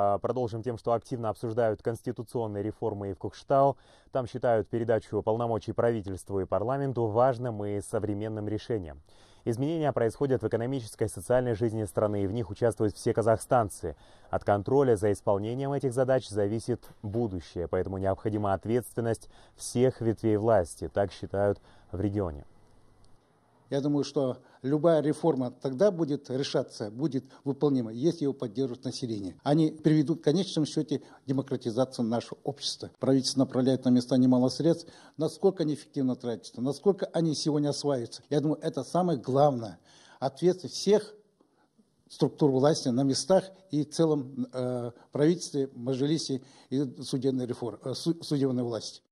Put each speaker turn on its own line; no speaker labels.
А, продолжим тем, что активно обсуждают конституционные реформы и в Кукштау. Там считают передачу полномочий правительству и парламенту важным и современным решением. Изменения происходят в экономической и социальной жизни страны, и в них участвуют все казахстанцы. От контроля за исполнением этих задач зависит будущее, поэтому необходима ответственность всех ветвей власти, так считают в регионе.
Я думаю, что любая реформа тогда будет решаться, будет выполнима, если его поддержит население. Они приведут в конечном счете демократизацию нашего общества. Правительство направляет на места немало средств. Насколько они эффективно тратятся, насколько они сегодня осваиваются. Я думаю, это самое главное. Ответственность всех структур власти на местах и в целом э, правительстве, Мажилисе и судебной, реформ, э, судебной власти.